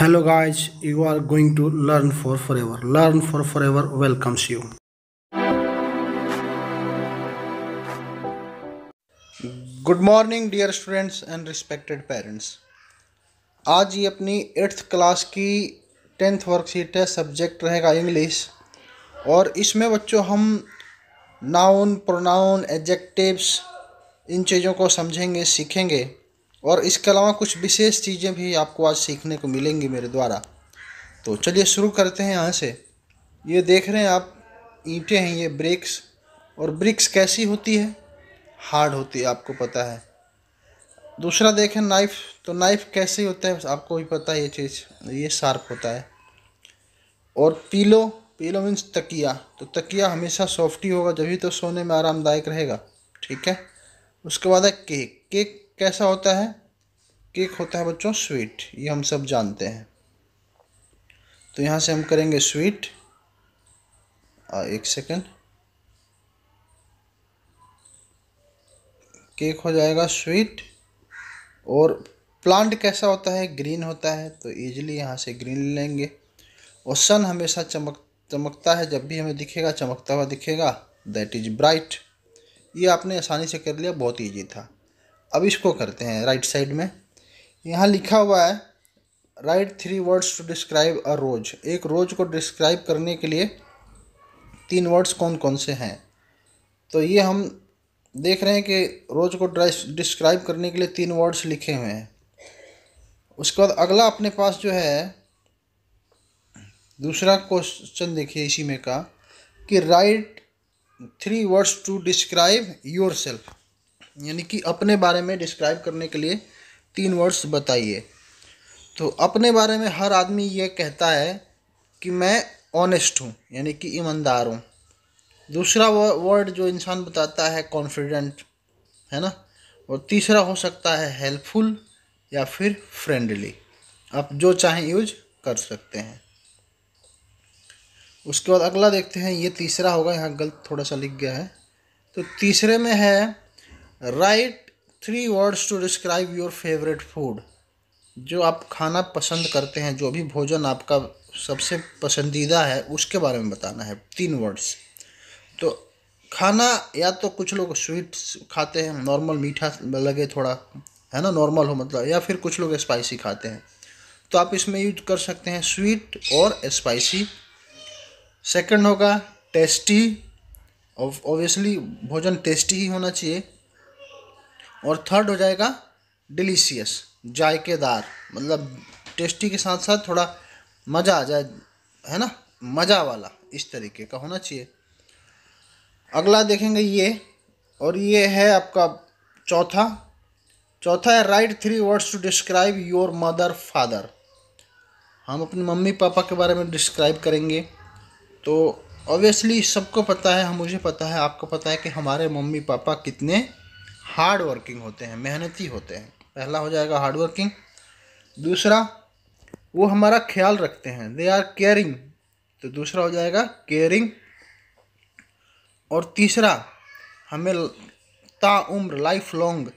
you are going to learn for forever learn for forever welcomes you good morning dear students and respected parents आज ये अपनी eighth class की tenth worksheet है subject रहेगा English और इसमें बच्चों हम नाउन प्रोनाउन एडजेक्टिव्स इन चीज़ों को समझेंगे सीखेंगे और इसके अलावा कुछ विशेष चीज़ें भी आपको आज सीखने को मिलेंगी मेरे द्वारा तो चलिए शुरू करते हैं यहाँ से ये देख रहे हैं आप ईंटें हैं ये ब्रिक्स और ब्रिक्स कैसी होती है हार्ड होती है आपको पता है दूसरा देखें नाइफ तो नाइफ कैसे होता है आपको भी पता है ये चीज़ ये शार्प होता है और पीलो पीलो मीन्स तकिया तो तकिया हमेशा सॉफ्टी होगा जब ही तो सोने में आरामदायक रहेगा ठीक है उसके बाद है केक केक कैसा होता है केक होता है बच्चों स्वीट ये हम सब जानते हैं तो यहाँ से हम करेंगे स्वीट आ, एक सेकेंड केक हो जाएगा स्वीट और प्लांट कैसा होता है ग्रीन होता है तो ईजिली यहाँ से ग्रीन लेंगे और सन हमेशा चमक चमकता है जब भी हमें दिखेगा चमकता हुआ दिखेगा दैट इज़ ब्राइट ये आपने आसानी से कर लिया बहुत ईजी था अब इसको करते हैं राइट साइड में यहाँ लिखा हुआ है write three words to describe a rose एक रोज को डिस्क्राइब करने के लिए तीन वर्ड्स कौन कौन से हैं तो ये हम देख रहे हैं कि रोज को डिस्क्राइब करने के लिए तीन वर्ड्स लिखे हुए हैं उसके बाद अगला अपने पास जो है दूसरा क्वेश्चन देखिए इसी में का कि write three words to describe yourself यानी कि अपने बारे में डिस्क्राइब करने के लिए तीन वर्ड्स बताइए तो अपने बारे में हर आदमी ये कहता है कि मैं ऑनेस्ट हूँ यानी कि ईमानदार हूँ दूसरा वर्ड जो इंसान बताता है कॉन्फिडेंट है ना और तीसरा हो सकता है हेल्पफुल या फिर फ्रेंडली आप जो चाहें यूज कर सकते हैं उसके बाद अगला देखते हैं ये तीसरा होगा यहाँ गलत थोड़ा सा लिख गया है तो तीसरे में है write three words to describe your favourite food जो आप खाना पसंद करते हैं जो भी भोजन आपका सबसे पसंदीदा है उसके बारे में बताना है तीन वर्ड्स तो खाना या तो कुछ लोग स्वीट खाते हैं नॉर्मल मीठा लगे थोड़ा है ना नॉर्मल हो मतलब या फिर कुछ लोग स्पाइसी खाते हैं तो आप इसमें यूज कर सकते हैं स्वीट और स्पाइसी सेकंड होगा टेस्टी ऑब्वियसली भोजन टेस्टी ही होना चाहिए और थर्ड हो जाएगा डिलीशियस जायकेदार मतलब टेस्टी के साथ साथ थोड़ा मज़ा आ जाए है ना मज़ा वाला इस तरीके का होना चाहिए अगला देखेंगे ये और ये है आपका चौथा चौथा है write three words to describe your mother father हम अपने मम्मी पापा के बारे में डिस्क्राइब करेंगे तो ऑब्वियसली सबको पता है मुझे पता है आपको पता है कि हमारे मम्मी पापा कितने हार्ड वर्किंग होते हैं मेहनती होते हैं पहला हो जाएगा हार्ड वर्किंग दूसरा वो हमारा ख्याल रखते हैं दे आर केयरिंग तो दूसरा हो जाएगा केयरिंग और तीसरा हमें ताउम्र लाइफ लॉन्ग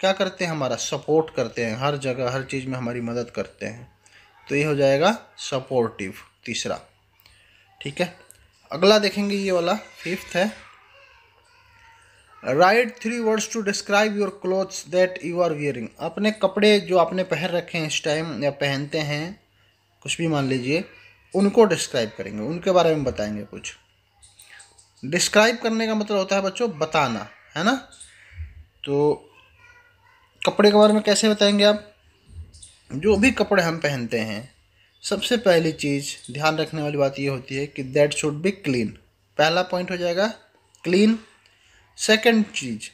क्या करते हैं हमारा सपोर्ट करते हैं हर जगह हर चीज़ में हमारी मदद करते हैं तो ये हो जाएगा सपोर्टिव तीसरा ठीक है अगला देखेंगे ये वाला फिफ्थ है write three words to describe your clothes that you are wearing अपने कपड़े जो आपने पहन रखे हैं इस टाइम या पहनते हैं कुछ भी मान लीजिए उनको डिस्क्राइब करेंगे उनके बारे में बताएंगे कुछ डिस्क्राइब करने का मतलब होता है बच्चों बताना है ना तो कपड़े के बारे में कैसे बताएंगे आप जो भी कपड़े हम पहनते हैं सबसे पहली चीज़ ध्यान रखने वाली बात ये होती है कि दैट शुड बी क्लीन पहला पॉइंट हो जाएगा क्लीन सेकेंड चीज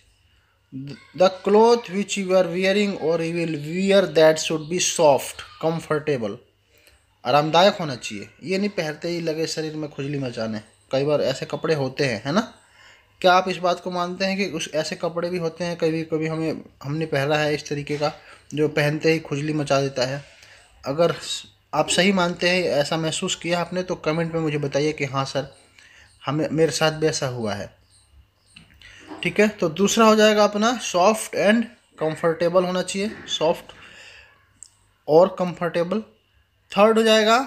the cloth which you are wearing और you will wear that should be soft comfortable आरामदायक होना चाहिए ये नहीं पहनते ही लगे शरीर में खुजली मचाने कई बार ऐसे कपड़े होते हैं है ना क्या आप इस बात को मानते हैं कि उस ऐसे कपड़े भी होते हैं कभी कभी हमें हमने पहना है इस तरीके का जो पहनते ही खुजली मचा देता है अगर आप सही मानते हैं ऐसा महसूस किया आपने तो कमेंट में मुझे बताइए कि हाँ सर हमें मेरे साथ भी ऐसा हुआ है ठीक है तो दूसरा हो जाएगा अपना सॉफ्ट एंड कंफर्टेबल होना चाहिए सॉफ्ट और कंफर्टेबल थर्ड हो जाएगा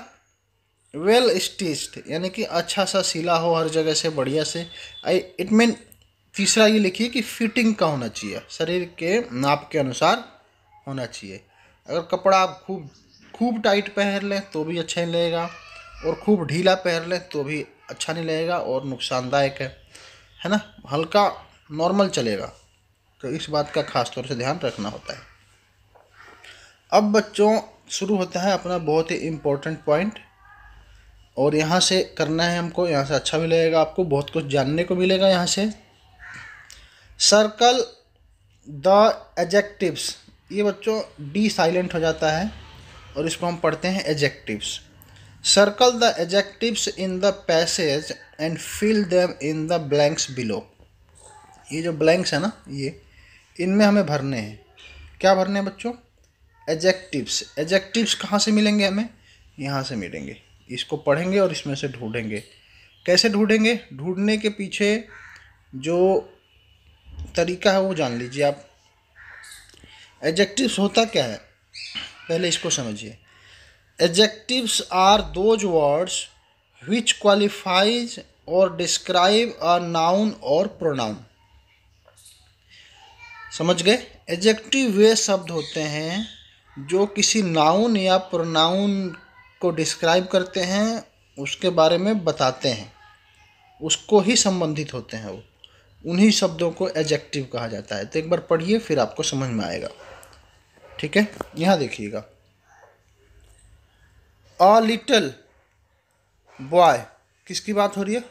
वेल स्टिच्ड यानी कि अच्छा सा सिला हो हर जगह से बढ़िया से आई इट मीन तीसरा ये लिखिए कि फिटिंग का होना चाहिए शरीर के नाप के अनुसार होना चाहिए अगर कपड़ा आप खूब खूब टाइट पहन लें तो भी अच्छा नहीं लगेगा और खूब ढीला पहन लें तो भी अच्छा नहीं लगेगा और नुकसानदायक है है ना हल्का नॉर्मल चलेगा तो इस बात का खास तौर से ध्यान रखना होता है अब बच्चों शुरू होता है अपना बहुत ही इम्पोर्टेंट पॉइंट और यहाँ से करना है हमको यहाँ से अच्छा भी लगेगा आपको बहुत कुछ जानने को मिलेगा यहाँ से सर्कल द एजेक्टिव्स ये बच्चों डी साइलेंट हो जाता है और इसको हम पढ़ते हैं adjectives circle the adjectives in the passage and fill them in the blanks below ये जो ब्लैंक्स है ना ये इनमें हमें भरने हैं क्या भरने हैं बच्चों एजेक्टिव्स एजेक्टिव्स कहाँ से मिलेंगे हमें यहाँ से मिलेंगे इसको पढ़ेंगे और इसमें से ढूंढेंगे कैसे ढूंढेंगे ढूंढने के पीछे जो तरीका है वो जान लीजिए आप एजेक्टिव्स होता क्या है पहले इसको समझिए adjectives are those words which qualifies और डिस्क्राइब अ नाउन और प्रोनाउन समझ गए एजेक्टिव वे शब्द होते हैं जो किसी नाउन या प्रोनाउन को डिस्क्राइब करते हैं उसके बारे में बताते हैं उसको ही संबंधित होते हैं वो उन्हीं शब्दों को एजेक्टिव कहा जाता है तो एक बार पढ़िए फिर आपको समझ में आएगा ठीक है यहाँ देखिएगा अ लिटल बॉय किसकी बात हो रही है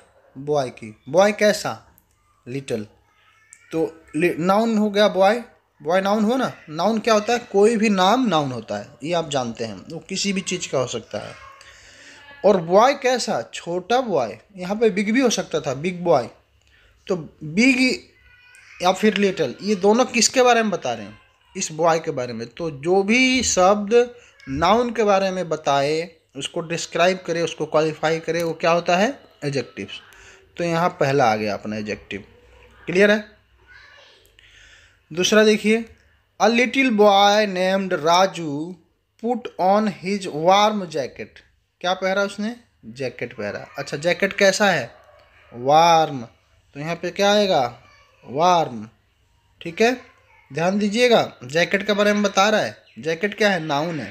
बॉय की बॉय कैसा लिटल तो नाउन हो गया बॉय बॉय नाउन हुआ ना नाउन क्या होता है कोई भी नाम नाउन होता है ये आप जानते हैं वो किसी भी चीज़ का हो सकता है और बॉय कैसा छोटा बॉय यहाँ पे बिग भी हो सकता था बिग बॉय तो बिग या फिर लिटल ये दोनों किसके बारे में बता रहे हैं इस बॉय के बारे में तो जो भी शब्द नाउन के बारे में बताए उसको डिस्क्राइब करे उसको क्वालिफाई करे वो क्या होता है एजेक्टिव्स तो यहाँ पहला आ गया अपना एजेक्टिव क्लियर है दूसरा देखिए a little boy named Raju put on his warm jacket क्या पहरा उसने जैकेट पहरा अच्छा जैकेट कैसा है वार्म तो यहाँ पे क्या आएगा वार्म ठीक है ध्यान दीजिएगा जैकेट के बारे में बता रहा है जैकेट क्या है नाउन है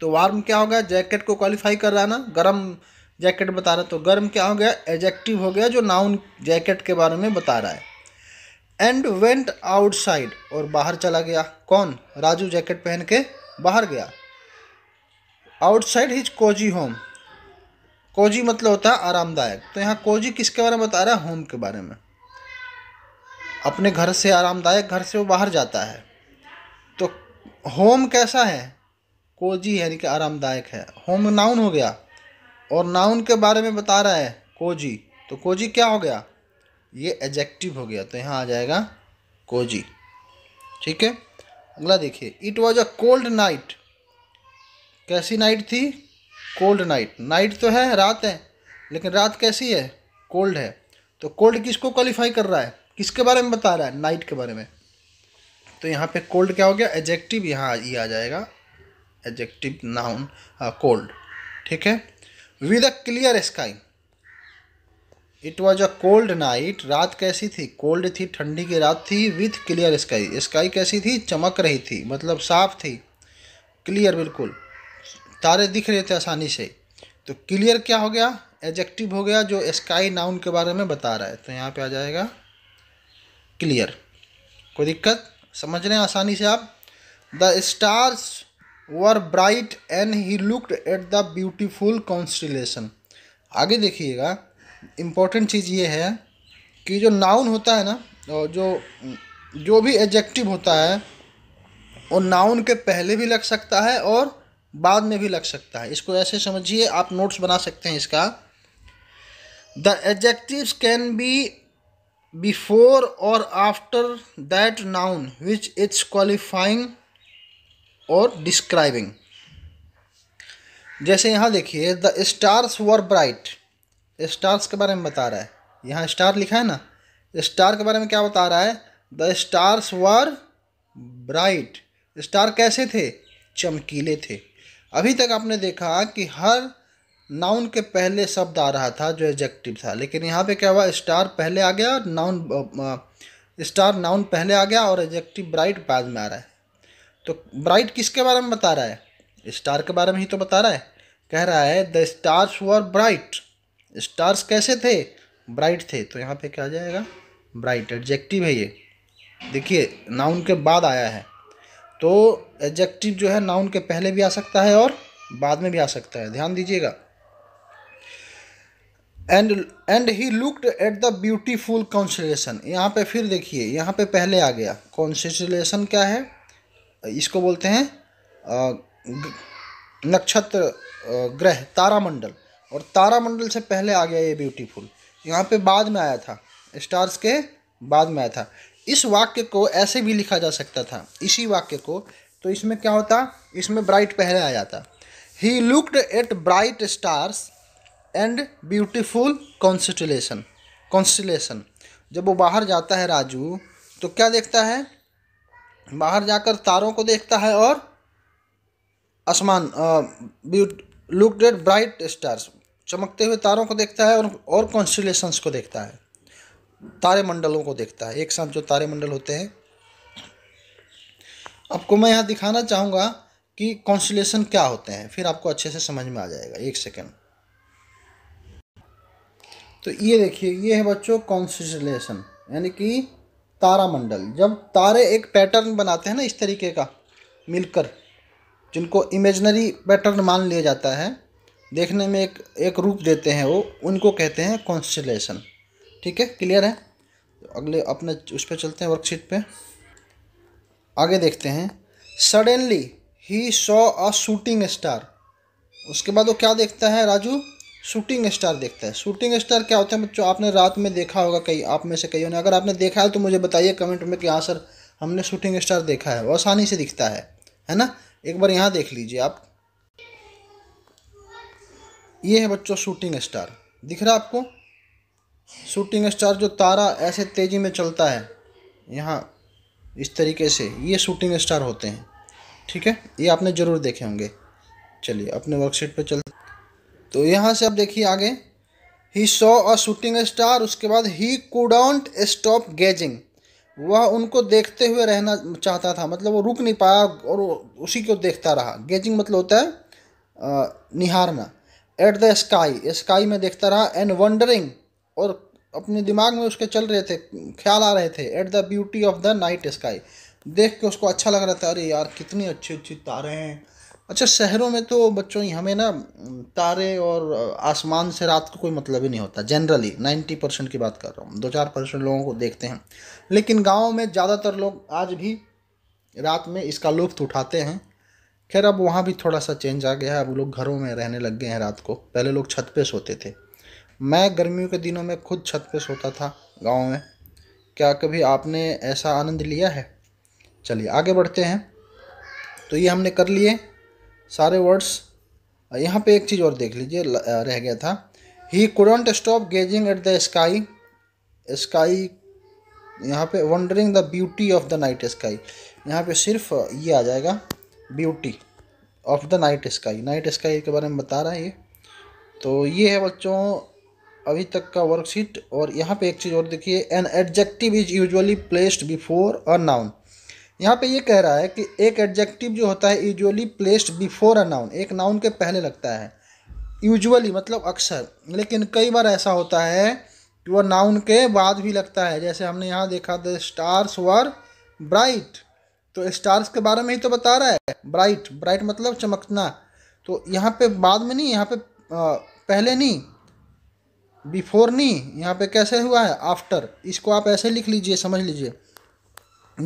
तो वार्म क्या होगा जैकेट को क्वालिफाई कर रहा है ना गर्म जैकेट बता रहा है तो गर्म क्या हो गया एजेक्टिव हो गया जो नाउन जैकेट के बारे में बता रहा है एंड वेंट आउटसाइड और बाहर चला गया कौन राजू जैकेट पहन के बाहर गया outside his cosy home cosy मतलब होता है आरामदायक तो यहाँ कोजी किसके बारे में बता रहा है होम के बारे में अपने घर से आरामदायक घर से वो बाहर जाता है तो होम कैसा है कोजी यानी कि आरामदायक है होम नाउन हो गया और नाउन के बारे में बता रहा है कोजी तो कोजी क्या हो गया ये एजेक्टिव हो गया तो यहाँ आ जाएगा कोजी ठीक है अगला देखिए it was a cold night कैसी नाइट थी कोल्ड नाइट नाइट तो है रात है लेकिन रात कैसी है कोल्ड है तो कोल्ड किसको क्वालिफाई कर रहा है किसके बारे में बता रहा है नाइट के बारे में तो यहाँ पे कोल्ड क्या हो गया एजेक्टिव यहाँ ये आ जाएगा एजेक्टिव नाउन कोल्ड ठीक है with a clear sky it was a cold night रात कैसी थी कोल्ड थी ठंडी की रात थी विथ क्लियर स्काई स्काई कैसी थी चमक रही थी मतलब साफ थी क्लियर बिल्कुल तारे दिख रहे थे आसानी से तो क्लियर क्या हो गया एजेक्टिव हो गया जो स्काई नाउन के बारे में बता रहा है तो यहाँ पे आ जाएगा क्लियर कोई दिक्कत समझ रहे हैं आसानी से आप the stars were bright and he looked at the beautiful constellation आगे देखिएगा इम्पोर्टेंट चीज़ ये है कि जो नाउन होता है ना और जो जो भी एडजेक्टिव होता है वो नाउन के पहले भी लग सकता है और बाद में भी लग सकता है इसको ऐसे समझिए आप नोट्स बना सकते हैं इसका the adjective can be before और after that noun which it's qualifying और डिस्क्राइबिंग जैसे यहाँ देखिए the stars were bright stars के बारे में बता रहा है यहाँ स्टार लिखा है ना स्टार के बारे में क्या बता रहा है the stars were bright star कैसे थे चमकीले थे अभी तक आपने देखा कि हर नाउन के पहले शब्द आ रहा था जो एजेक्टिव था लेकिन यहाँ पे क्या हुआ स्टार पहले आ गया नाउन स्टार नाउन पहले आ गया और एजेक्टिव ब्राइट बाद में आ रहा है तो ब्राइट किसके बारे में बता रहा है स्टार के बारे में ही तो बता रहा है कह रहा है the stars were bright stars कैसे थे ब्राइट थे तो यहाँ पे क्या आ जाएगा ब्राइट एडजेक्टिव है ये देखिए नाउन के बाद आया है तो एडजेक्टिव जो है नाउन के पहले भी आ सकता है और बाद में भी आ सकता है ध्यान दीजिएगा and and he looked at the beautiful constellation यहाँ पे फिर देखिए यहाँ पे पहले आ गया कॉन्सलेशन क्या है इसको बोलते हैं नक्षत्र ग्रह तारामंडल और तारामंडल से पहले आ गया ये ब्यूटीफुल यहाँ पे बाद में आया था स्टार्स के बाद में आया था इस वाक्य को ऐसे भी लिखा जा सकता था इसी वाक्य को तो इसमें क्या होता इसमें ब्राइट पहले आ जाता he looked at bright stars and beautiful constellation constellation जब वो बाहर जाता है राजू तो क्या देखता है बाहर जाकर तारों को देखता है और आसमान लुक डेट ब्राइट स्टार्स चमकते हुए तारों को देखता है और और कॉन्स्टिलेशंस को देखता है तारे मंडलों को देखता है एक साथ जो तारे मंडल होते हैं आपको मैं यहाँ दिखाना चाहूँगा कि कॉन्स्टिलेशन क्या होते हैं फिर आपको अच्छे से समझ में आ जाएगा एक सेकेंड तो ये देखिए ये है बच्चों कॉन्स्टिलेशन यानी कि तारामंडल जब तारे एक पैटर्न बनाते हैं ना इस तरीके का मिलकर जिनको इमेजनरी पैटर्न मान लिया जाता है देखने में एक एक रूप देते हैं वो उनको कहते हैं कॉन्स्टलेशन ठीक है क्लियर है अगले अपने उस पर चलते हैं वर्कशीट पे आगे देखते हैं suddenly he saw a shooting star उसके बाद वो क्या देखता है राजू शूटिंग स्टार देखता है शूटिंग स्टार क्या होता है बच्चों आपने रात में देखा होगा कई आप में से कईयों ने अगर आपने देखा है तो मुझे बताइए कमेंट में कि हाँ सर हमने शूटिंग स्टार देखा है वो आसानी से दिखता है है ना एक बार यहाँ देख लीजिए आप ये है बच्चों शूटिंग स्टार दिख रहा आपको शूटिंग स्टार जो तारा ऐसे तेज़ी में चलता है यहाँ इस तरीके से ये शूटिंग स्टार होते हैं ठीक है ये आपने ज़रूर देखे होंगे चलिए अपने वर्कशीट पे चल तो यहाँ से आप देखिए आगे he saw a shooting star उसके बाद ही कूडाउंट स्टॉप गेजिंग वह उनको देखते हुए रहना चाहता था मतलब वो रुक नहीं पाया और उसी को देखता रहा गेजिंग मतलब होता है निहारना एट द स्काई स्काई में देखता रहा एंड वंडरिंग और अपने दिमाग में उसके चल रहे थे ख्याल आ रहे थे at the beauty of the night sky देख के उसको अच्छा लग रहा था अरे यार कितनी अच्छी अच्छी तारे हैं अच्छा शहरों में तो बच्चों हमें ना तारे और आसमान से रात को कोई मतलब ही नहीं होता जनरली नाइन्टी परसेंट की बात कर रहा हूँ दो चार परसेंट लोगों को देखते हैं लेकिन गाँव में ज़्यादातर लोग आज भी रात में इसका लुफ्त उठाते हैं खैर अब वहाँ भी थोड़ा सा चेंज आ गया है अब लोग घरों में रहने लग गए हैं रात को पहले लोग छत पे सोते थे मैं गर्मियों के दिनों में खुद छत पे सोता था गाँव में क्या कभी आपने ऐसा आनंद लिया है चलिए आगे बढ़ते हैं तो ये हमने कर लिए सारे वर्ड्स यहाँ पे एक चीज़ और देख लीजिए रह गया था he couldn't stop gazing at the sky sky यहाँ पे wondering the beauty of the night sky यहाँ पे सिर्फ ये आ जाएगा beauty of the night sky night sky के बारे में बता रहा है ये तो ये है बच्चों अभी तक का वर्कशीट और यहाँ पे एक चीज़ और देखिए an adjective is usually placed before a noun यहाँ पे ये कह रहा है कि एक एडजेक्टिव जो होता है usually placed before a noun एक नाउन के पहले लगता है यूजुअली मतलब अक्सर लेकिन कई बार ऐसा होता है कि वह नाउन के बाद भी लगता है जैसे हमने यहाँ देखा द स्टार्स वर ब्राइट तो स्टार्स के बारे में ही तो बता रहा है ब्राइट ब्राइट मतलब चमकना तो यहाँ पे बाद में नहीं यहाँ पे पहले नहीं बिफोर नहीं यहाँ पे कैसे हुआ है आफ्टर इसको आप ऐसे लिख लीजिए समझ लीजिए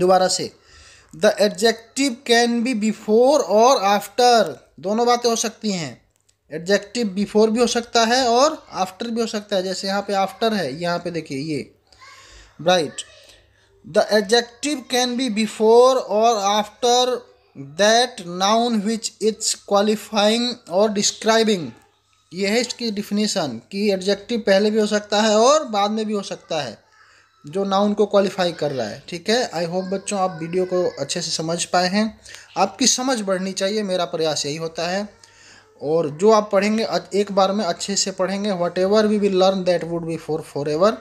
दोबारा से the adjective can be before और आफ्टर दोनों बातें हो सकती हैं एडजेक्टिव बिफोर भी हो सकता है और आफ्टर भी हो सकता है जैसे यहाँ पे आफ्टर है यहाँ पे देखिए ये right the adjective can be before और after that noun which it's qualifying और डिस्क्राइबिंग यह है इसकी डिफिनीसन कि एडजेक्टिव पहले भी हो सकता है और बाद में भी हो सकता है जो नाउन को क्वालिफाई कर रहा है ठीक है आई होप बच्चों आप वीडियो को अच्छे से समझ पाए हैं आपकी समझ बढ़नी चाहिए मेरा प्रयास यही होता है और जो आप पढ़ेंगे एक बार में अच्छे से पढ़ेंगे whatever we will learn that would be for forever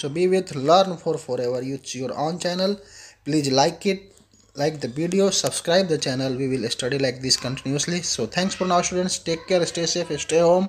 so be with learn for forever use your own channel please like it like the video subscribe the channel we will study like this continuously so thanks for now students take care stay safe stay home